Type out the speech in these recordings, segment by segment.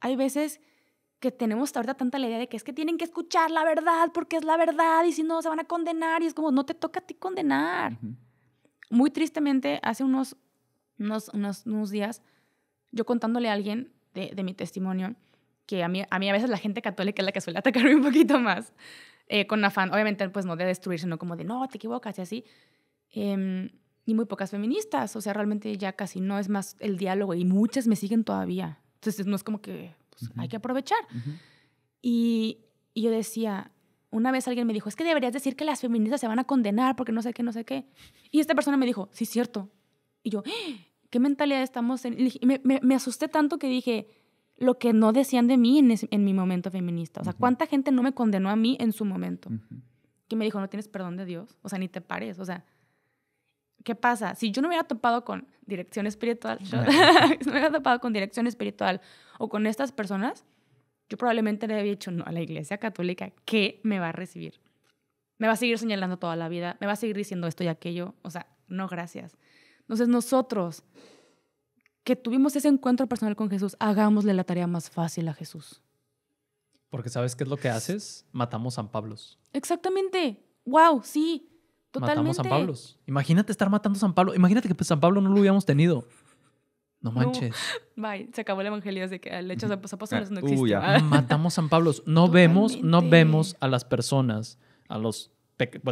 hay veces que tenemos ahorita tanta la idea de que es que tienen que escuchar la verdad porque es la verdad y si no se van a condenar y es como no te toca a ti condenar. Muy tristemente, hace unos, unos, días, yo contándole a alguien de, mi testimonio, que a mí, a mí a veces la gente católica es la que suele atacarme un poquito más, eh, con afán, obviamente, pues no de destruir, sino como de no, te equivocas y así. Em, y muy pocas feministas, o sea, realmente ya casi no es más el diálogo y muchas me siguen todavía. Entonces no es como que pues, hay que aprovechar. y, yo decía, una vez alguien me dijo, es que deberías decir que las feministas se van a condenar porque no sé qué, no sé qué. Y esta persona me dijo, sí, cierto. Y yo, ¡Ah! ¿qué mentalidad estamos en? Y me, asusté tanto que dije, lo que no decían de mí en, mi momento feminista. O sea, ¿cuánta gente no me condenó a mí en su momento? Que me dijo, no tienes perdón de Dios. O sea, ni te pares. O sea, ¿qué pasa? Si yo no me hubiera topado con dirección espiritual, no me hubiera topado con dirección espiritual o con estas personas, yo probablemente le había dicho a la iglesia católica que me va a recibir. Me va a seguir señalando toda la vida, me va a seguir diciendo esto y aquello. O sea, no, gracias. Entonces nosotros que tuvimos ese encuentro personal con Jesús, hagámosle la tarea más fácil a Jesús. Porque sabes qué es lo que haces? Matamos a San Pablos. Exactamente. Wow, sí. Matamos Matamos San Pablo. Imagínate estar matando a San Pablo. Imagínate que pues, San Pablo no lo hubiéramos tenido. No manches. Bye. Se acabó el evangelio así que ah, el hecho de los apóstoles ah, no uh, existe. Ah. Matamos a San Pablo. No vemos, no vemos a las personas, a los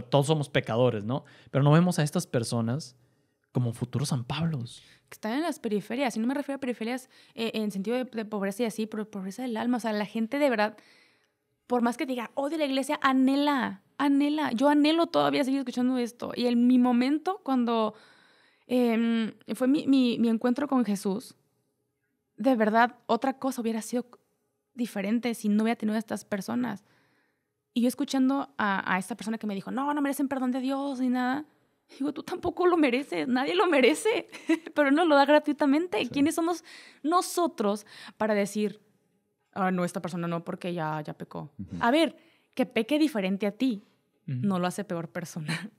todos somos pecadores, ¿no? Pero no vemos a estas personas como futuros San Pablos. Que están en las periferias, y no me refiero a periferias eh, en sentido de, pobreza y así, pero pobreza del alma, o sea, la gente de verdad por más que diga, odio la iglesia, anhela, anhela. Yo anhelo todavía seguir escuchando esto. Y en mi momento, cuando em, fue mi, encuentro con Jesús, de verdad, otra cosa hubiera sido diferente si no hubiera tenido a estas personas. Y yo escuchando a, esta persona que me dijo, no, no merecen perdón de Dios ni nada, digo, tú tampoco lo mereces, nadie lo merece, pero no lo da gratuitamente. ¿Quiénes somos nosotros para decir, Ah, no, esta persona no, porque ya, ya pecó. A ver, que peque diferente a ti no lo hace peor persona.